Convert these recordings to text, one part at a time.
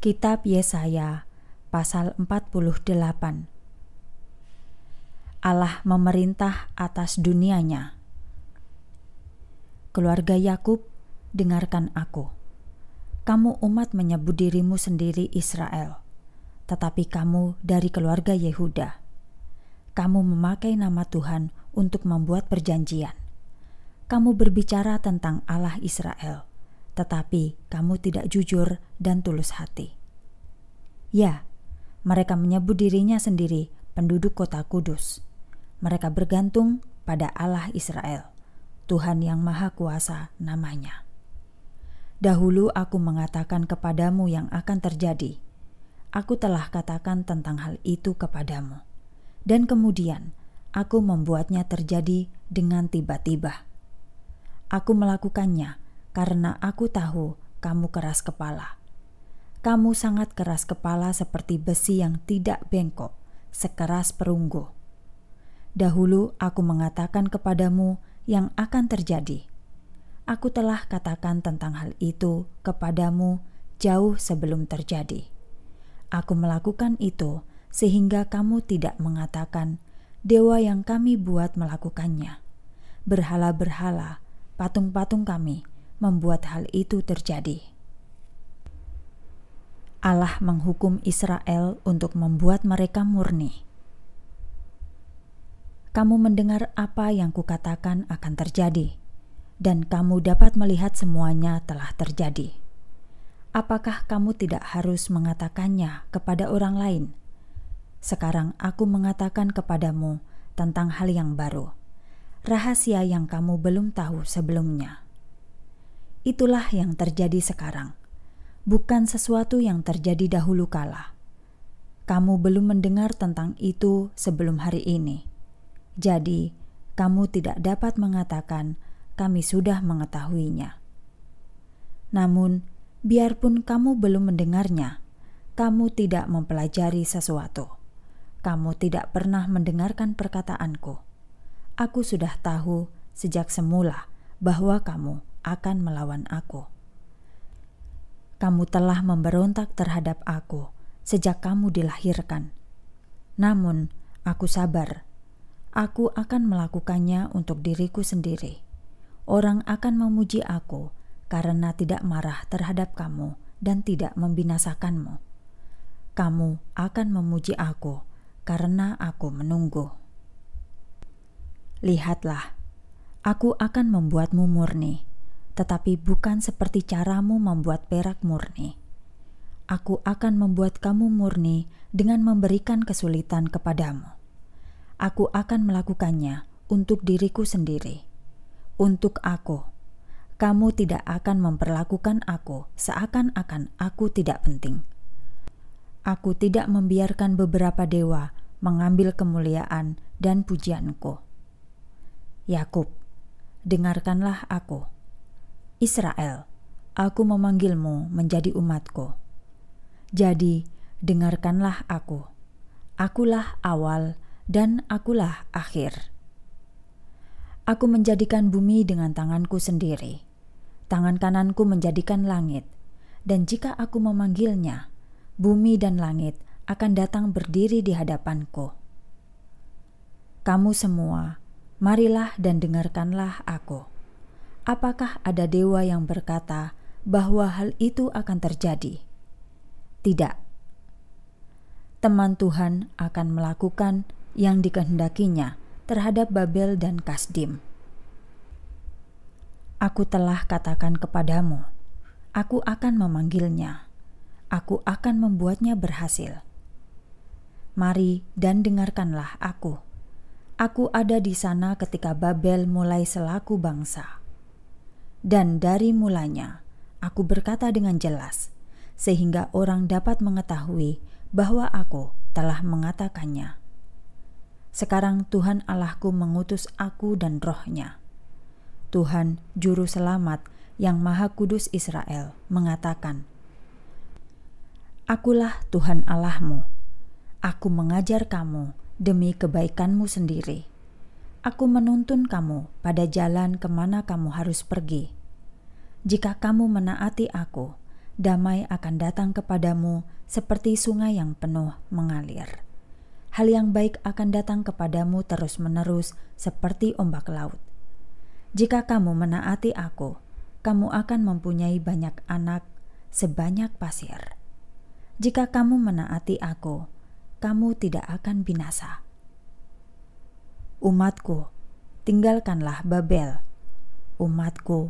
Kitab Yesaya pasal 48 Allah memerintah atas dunianya Keluarga Yakub, dengarkan aku. Kamu umat menyebut dirimu sendiri Israel, tetapi kamu dari keluarga Yehuda. Kamu memakai nama Tuhan untuk membuat perjanjian. Kamu berbicara tentang Allah Israel tetapi kamu tidak jujur dan tulus hati. Ya, mereka menyebut dirinya sendiri penduduk kota Kudus. Mereka bergantung pada Allah Israel, Tuhan yang Maha Kuasa namanya. Dahulu aku mengatakan kepadamu yang akan terjadi. Aku telah katakan tentang hal itu kepadamu. Dan kemudian aku membuatnya terjadi dengan tiba-tiba. Aku melakukannya karena aku tahu kamu keras kepala. Kamu sangat keras kepala seperti besi yang tidak bengkok, sekeras perunggu. Dahulu aku mengatakan kepadamu yang akan terjadi. Aku telah katakan tentang hal itu kepadamu jauh sebelum terjadi. Aku melakukan itu sehingga kamu tidak mengatakan dewa yang kami buat melakukannya. Berhala-berhala, patung-patung kami membuat hal itu terjadi. Allah menghukum Israel untuk membuat mereka murni. Kamu mendengar apa yang kukatakan akan terjadi, dan kamu dapat melihat semuanya telah terjadi. Apakah kamu tidak harus mengatakannya kepada orang lain? Sekarang aku mengatakan kepadamu tentang hal yang baru, rahasia yang kamu belum tahu sebelumnya. Itulah yang terjadi sekarang, bukan sesuatu yang terjadi dahulu kala. Kamu belum mendengar tentang itu sebelum hari ini, jadi kamu tidak dapat mengatakan kami sudah mengetahuinya. Namun, biarpun kamu belum mendengarnya, kamu tidak mempelajari sesuatu. Kamu tidak pernah mendengarkan perkataanku. Aku sudah tahu sejak semula bahwa kamu akan melawan aku. Kamu telah memberontak terhadap aku sejak kamu dilahirkan. Namun, aku sabar. Aku akan melakukannya untuk diriku sendiri. Orang akan memuji aku karena tidak marah terhadap kamu dan tidak membinasakanmu. Kamu akan memuji aku karena aku menunggu. Lihatlah, aku akan membuatmu murni tetapi bukan seperti caramu membuat perak murni. Aku akan membuat kamu murni dengan memberikan kesulitan kepadamu. Aku akan melakukannya untuk diriku sendiri, untuk aku. Kamu tidak akan memperlakukan aku seakan-akan aku tidak penting. Aku tidak membiarkan beberapa dewa mengambil kemuliaan dan pujianku. Yakub, dengarkanlah aku Israel, aku memanggilmu menjadi umatku. Jadi, dengarkanlah aku. Akulah awal dan akulah akhir. Aku menjadikan bumi dengan tanganku sendiri. Tangan kananku menjadikan langit. Dan jika aku memanggilnya, bumi dan langit akan datang berdiri di hadapanku. Kamu semua, marilah dan dengarkanlah aku apakah ada dewa yang berkata bahwa hal itu akan terjadi? Tidak. Teman Tuhan akan melakukan yang dikehendakinya terhadap Babel dan Kasdim. Aku telah katakan kepadamu, aku akan memanggilnya, aku akan membuatnya berhasil. Mari dan dengarkanlah aku. Aku ada di sana ketika Babel mulai selaku bangsa. Dan dari mulanya, aku berkata dengan jelas, sehingga orang dapat mengetahui bahwa aku telah mengatakannya. Sekarang Tuhan Allahku mengutus aku dan rohnya. Tuhan Juru Selamat yang Maha Kudus Israel mengatakan, Akulah Tuhan Allahmu. Aku mengajar kamu demi kebaikanmu sendiri Aku menuntun kamu pada jalan kemana kamu harus pergi. Jika kamu menaati Aku, damai akan datang kepadamu seperti sungai yang penuh mengalir. Hal yang baik akan datang kepadamu terus-menerus seperti ombak laut. Jika kamu menaati Aku, kamu akan mempunyai banyak anak sebanyak pasir. Jika kamu menaati Aku, kamu tidak akan binasa. Umatku, tinggalkanlah Babel. Umatku,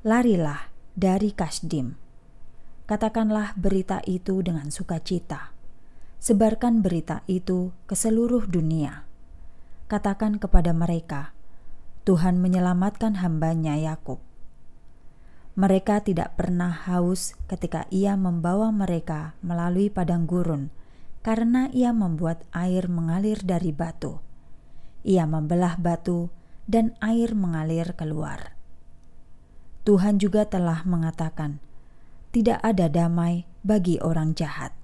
larilah dari Kasdim. Katakanlah berita itu dengan sukacita. Sebarkan berita itu ke seluruh dunia. Katakan kepada mereka, Tuhan menyelamatkan hambanya Yakub. Mereka tidak pernah haus ketika ia membawa mereka melalui padang gurun, karena ia membuat air mengalir dari batu ia membelah batu dan air mengalir keluar. Tuhan juga telah mengatakan, "Tidak ada damai bagi orang jahat."